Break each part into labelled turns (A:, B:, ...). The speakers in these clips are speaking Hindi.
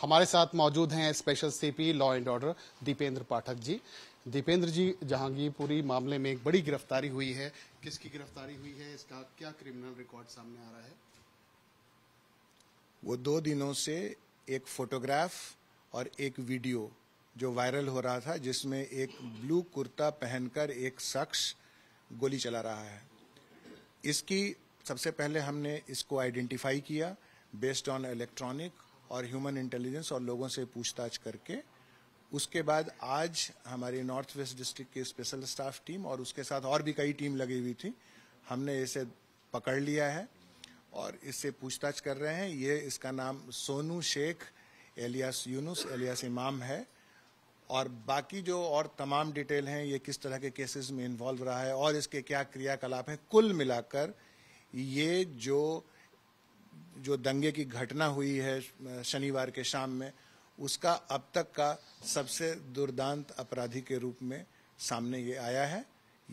A: हमारे साथ मौजूद हैं special CP law and order Dipendra Pathak ji Dipendra ji Jahangirpuri मामले में एक बड़ी गिरफ्तारी हुई है किसकी गिरफ्तारी हुई है इसका क्या क्रिमिनल रिकॉर्ड सामने आ रहा है वो दो दिनों से एक
B: फोटोग्राफ और एक वीडियो जो वायरल हो रहा था जिसमें एक ब्लू कुर्ता पहनकर एक शख्स गोली चला रहा है इसकी सबसे पहले हमने इसको आइडेंटिफाई किया बेस्ड ऑन इलेक्ट्रॉनिक और ह्यूमन इंटेलिजेंस और लोगों से पूछताछ करके उसके बाद आज हमारी नॉर्थ वेस्ट डिस्ट्रिक्ट की स्पेशल स्टाफ टीम और उसके साथ और भी कई टीम लगी हुई थी हमने इसे पकड़ लिया है और इससे पूछताछ कर रहे हैं ये इसका नाम सोनू शेख एलियास यूनुस एलियास इमाम है और बाकी जो और तमाम डिटेल हैं ये किस तरह के केसेस में इन्वॉल्व रहा है और इसके क्या क्रियाकलाप हैं कुल मिलाकर ये जो जो दंगे की घटना हुई है शनिवार के शाम में उसका अब तक का सबसे दुर्दांत अपराधी के रूप में सामने ये आया है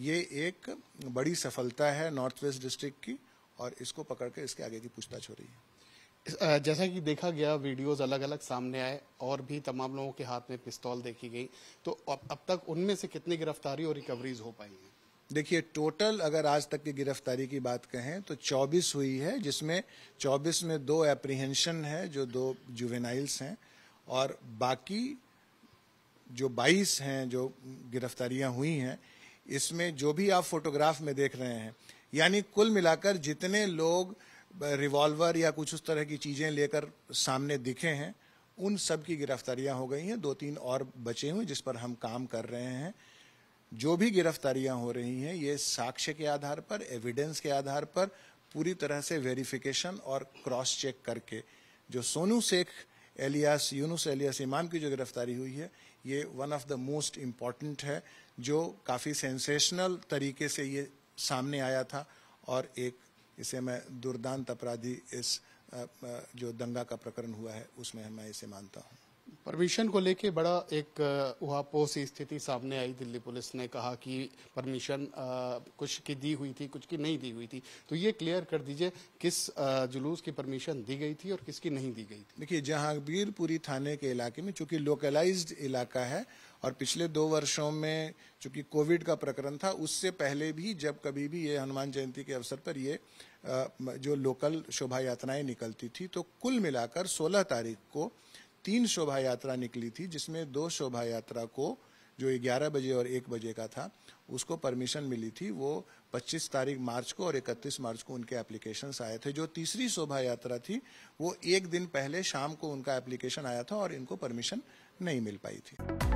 B: ये एक बड़ी सफलता है नॉर्थ वेस्ट डिस्ट्रिक्ट की
A: और इसको पकड़ के इसके आगे की पूछताछ हो रही है जैसा कि देखा गया वीडियोस अलग अलग सामने आए और भी तमाम लोगों के हाथ में पिस्तौल देखी गई तो अब तक उनमें से कितनी गिरफ्तारी और रिकवरीज हो पाई है
B: देखिए टोटल अगर आज तक की गिरफ्तारी की बात कहें तो 24 हुई है जिसमें 24 में दो एप्रीहेंशन है जो दो जुवेनाइल्स हैं और बाकी जो 22 हैं जो गिरफ्तारियां हुई हैं इसमें जो भी आप फोटोग्राफ में देख रहे हैं यानी कुल मिलाकर जितने लोग रिवॉल्वर या कुछ उस तरह की चीज़ें लेकर सामने दिखे हैं उन सब की गिरफ्तारियां हो गई हैं दो तीन और बचे हुए जिस पर हम काम कर रहे हैं जो भी गिरफ्तारियां हो रही हैं ये साक्ष्य के आधार पर एविडेंस के आधार पर पूरी तरह से वेरिफिकेशन और क्रॉस चेक करके जो सोनू शेख एलियास यूनुस एलियास इमाम की जो गिरफ्तारी हुई है ये one of the most important है जो काफ़ी सेंसेशनल तरीके से ये सामने आया था और एक इसे मैं दुर्दांत अपराधी इस जो दंगा का प्रकरण हुआ है उसमें मैं इसे मानता हूँ
A: परमिशन को लेके बड़ा एक उहापोह सी स्थिति सामने आई दिल्ली पुलिस ने कहा कि परमिशन कुछ की दी हुई थी कुछ की नहीं दी हुई थी तो ये क्लियर कर दीजिए किस जुलूस की परमिशन दी गई थी और किसकी नहीं दी गई थी देखिए जहांगीरपुरी
B: थाने के इलाके में चूंकि लोकलाइज्ड इलाका है और पिछले दो वर्षों में चूंकि कोविड का प्रकरण था उससे पहले भी जब कभी भी ये हनुमान जयंती के अवसर पर ये जो लोकल शोभा यात्राएं निकलती थी तो कुल मिलाकर 16 तारीख को तीन शोभा यात्रा निकली थी जिसमें दो शोभा यात्रा को जो 11 बजे और 1 बजे का था उसको परमिशन मिली थी वो 25 तारीख मार्च को और 31 मार्च को उनके एप्लीकेशन आए थे जो तीसरी शोभा यात्रा थी वो एक दिन पहले शाम को उनका एप्लीकेशन आया था और इनको परमिशन नहीं मिल पाई थी